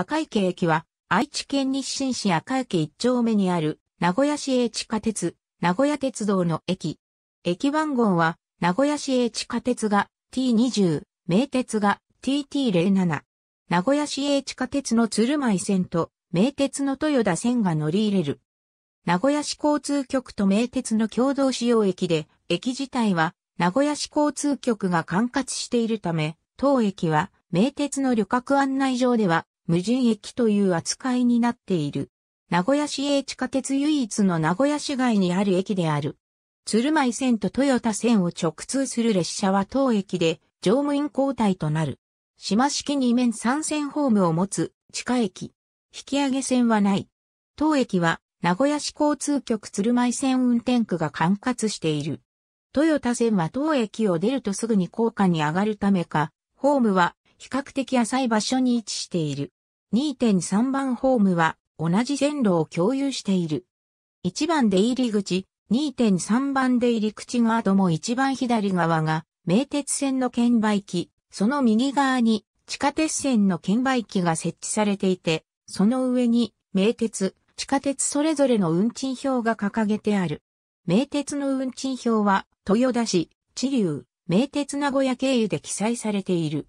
赤池駅は、愛知県日進市赤池一丁目にある、名古屋市営地下鉄、名古屋鉄道の駅。駅番号は、名古屋市営地下鉄が T20、名鉄が TT07。名古屋市営地下鉄の鶴舞線と、名鉄の豊田線が乗り入れる。名古屋市交通局と名鉄の共同使用駅で、駅自体は名古屋市交通局が管轄しているため、当駅は名鉄の旅客案内上では無人駅という扱いになっている。名古屋市営地下鉄唯一の名古屋市街にある駅である。鶴舞線と豊田線を直通する列車は当駅で乗務員交代となる。島式2面3線ホームを持つ地下駅。引き上げ線はない。当駅は名古屋市交通局鶴舞線運転区が管轄している。豊田線は当駅を出るとすぐに高架に上がるためか、ホームは比較的浅い場所に位置している。2.3番ホームは同じ線路を共有している。1番出入り口、2.3番出入り口側とも一番左側が名鉄線の券売機、その右側に地下鉄線の券売機が設置されていて、その上に名鉄、地下鉄それぞれの運賃表が掲げてある。名鉄の運賃表は豊田市、地流、名鉄名古屋経由で記載されている。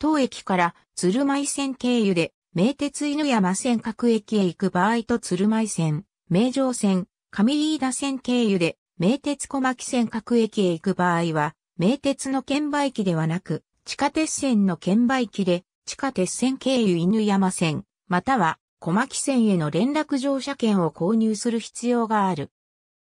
当駅から鶴舞線経由で名鉄犬山線各駅へ行く場合と鶴舞線、名城線、上飯田線経由で、名鉄小牧線各駅へ行く場合は、名鉄の券売機ではなく、地下鉄線の券売機で、地下鉄線経由犬山線、または小牧線への連絡乗車券を購入する必要がある。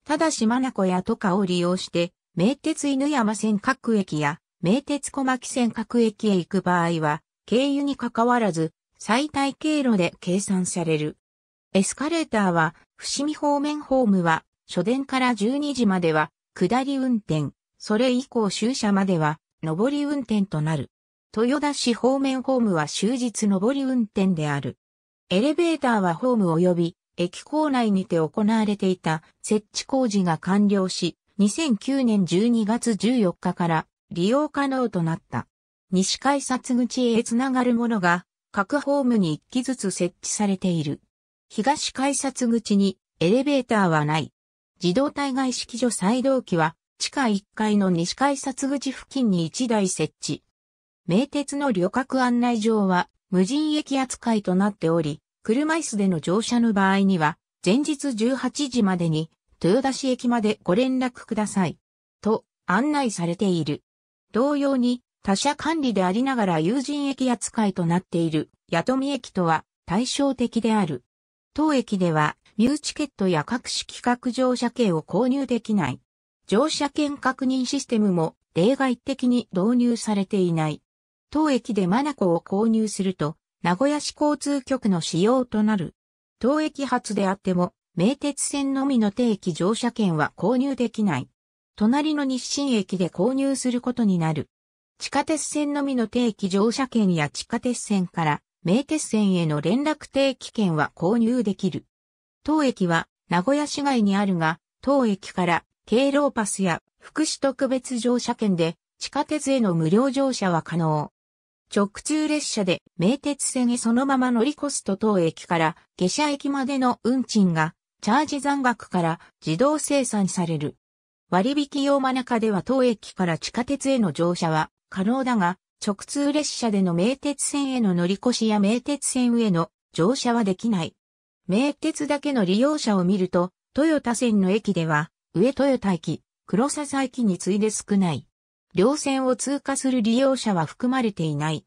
ただし、マナコやとかを利用して、名鉄犬山線各駅や、名鉄小牧線各駅へ行く場合は、経由に関わらず、最大経路で計算される。エスカレーターは、伏見方面ホームは、初電から12時までは、下り運転、それ以降終車までは、上り運転となる。豊田市方面ホームは終日上り運転である。エレベーターはホーム及び駅構内にて行われていた設置工事が完了し、2009年12月14日から利用可能となった。西改札口へつながるものが各ホームに1機ずつ設置されている。東改札口にエレベーターはない。自動体外式所再動機は地下1階の西改札口付近に1台設置。名鉄の旅客案内場は無人駅扱いとなっており、車椅子での乗車の場合には、前日18時までに豊田市駅までご連絡ください。と案内されている。同様に、他社管理でありながら有人駅扱いとなっている、八富駅とは対照的である。当駅では、ミューチケットや各式企画乗車券を購入できない。乗車券確認システムも例外的に導入されていない。当駅でマナコを購入すると、名古屋市交通局の使用となる。当駅発であっても、名鉄線のみの定期乗車券は購入できない。隣の日清駅で購入することになる。地下鉄線のみの定期乗車券や地下鉄線から名鉄線への連絡定期券は購入できる。当駅は名古屋市外にあるが、当駅から経路パスや福祉特別乗車券で地下鉄への無料乗車は可能。直通列車で名鉄線へそのまま乗り越すと当駅から下車駅までの運賃がチャージ残額から自動生産される。割引用真中では当駅から地下鉄への乗車は可能だが、直通列車での名鉄線への乗り越しや名鉄線への乗車はできない。名鉄だけの利用者を見ると、豊田線の駅では、上豊田駅、黒笹駅に次いで少ない。両線を通過する利用者は含まれていない。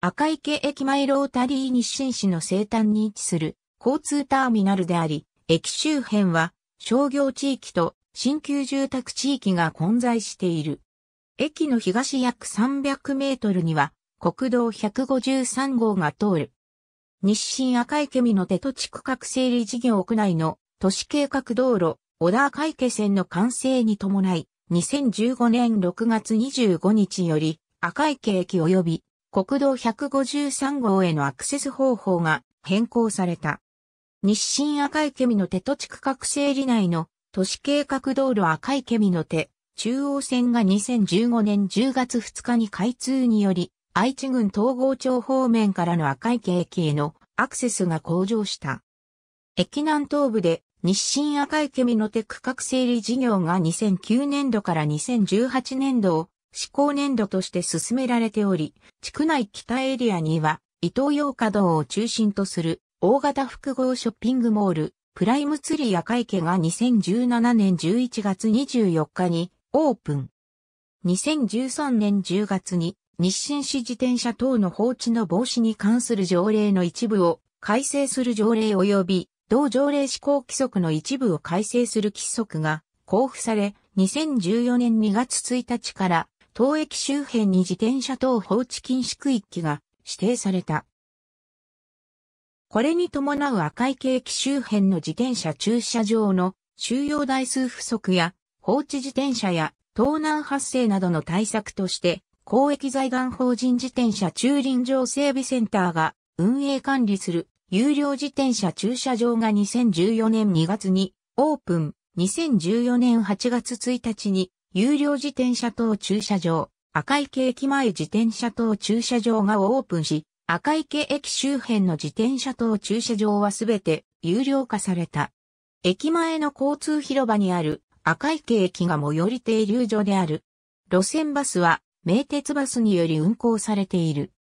赤池駅前ロータリー日清市の西端に位置する交通ターミナルであり、駅周辺は商業地域と新旧住宅地域が混在している。駅の東約300メートルには国道153号が通る。日清赤池見の手と地区画整理事業区内の都市計画道路小田赤池線の完成に伴い、2015年6月25日より赤池駅及び国道153号へのアクセス方法が変更された。日清赤池見の手と地区画整理内の都市計画道路赤池見の手中央線が2015年10月2日に開通により、愛知郡東郷町方面からの赤池駅へのアクセスが向上した。駅南東部で日清赤池美のテ区画整理事業が2009年度から2018年度を施行年度として進められており、地区内北エリアには、伊東洋華道を中心とする大型複合ショッピングモール、プライムツリー赤池が2017年11月24日にオープン。2013年10月に日清市自転車等の放置の防止に関する条例の一部を改正する条例及び同条例施行規則の一部を改正する規則が交付され、2014年2月1日から当駅周辺に自転車等放置禁止区域が指定された。これに伴う赤池駅周辺の自転車駐車場の収容台数不足や放置自転車や盗難発生などの対策として、公益財団法人自転車駐輪場整備センターが運営管理する有料自転車駐車場が2014年2月にオープン、2014年8月1日に有料自転車等駐車場、赤池駅前自転車等駐車場がオープンし、赤池駅周辺の自転車等駐車場はすべて有料化された。駅前の交通広場にある赤池駅が最寄り停留所である。路線バスは、名鉄バスにより運行されている。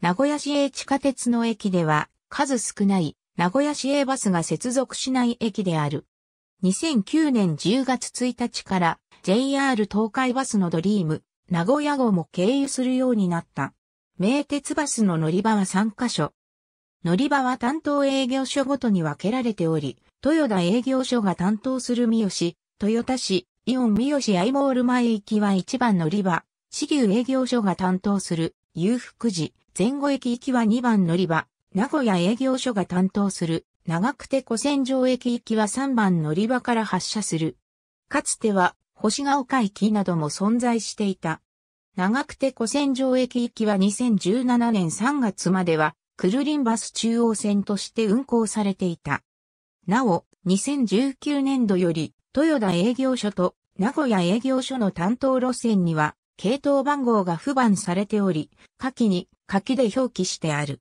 名古屋市営地下鉄の駅では、数少ない名古屋市営バスが接続しない駅である。2009年10月1日から JR 東海バスのドリーム、名古屋号も経由するようになった。名鉄バスの乗り場は3カ所。乗り場は担当営業所ごとに分けられており、豊田営業所が担当する三好、豊田市、イオン三好アイモール前行きは1番乗り場、市牛営業所が担当する、裕福寺、前後駅行きは2番乗り場、名古屋営業所が担当する、長久手古戦場駅行きは3番乗り場から発車する。かつては、星ヶ丘駅なども存在していた。長久手古戦場駅行きは2017年3月までは、クルリンバス中央線として運行されていた。なお、2019年度より豊田営業所と名古屋営業所の担当路線には、系統番号が不番されており、下記に下記で表記してある。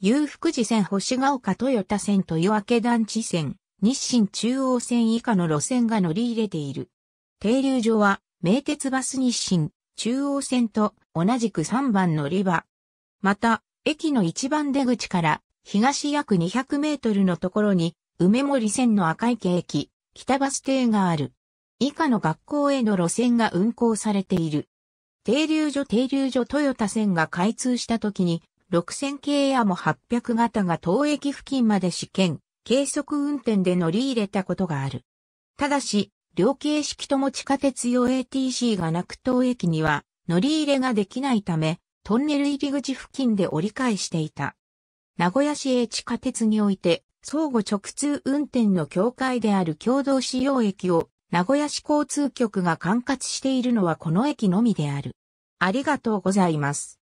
裕福寺線星ヶ丘豊田線と明け団地線、日清中央線以下の路線が乗り入れている。停留所は、名鉄バス日清、中央線と同じく3番乗り場。また、駅の1番出口から東約200メートルのところに、梅森線の赤池駅、北バス停がある。以下の学校への路線が運行されている。停留所停留所豊田線が開通した時に、6000系やも800型が当駅付近まで試験、計測運転で乗り入れたことがある。ただし、両形式とも地下鉄用 ATC がなく当駅には乗り入れができないため、トンネル入り口付近で折り返していた。名古屋市営地下鉄において、相互直通運転の境界である共同使用駅を名古屋市交通局が管轄しているのはこの駅のみである。ありがとうございます。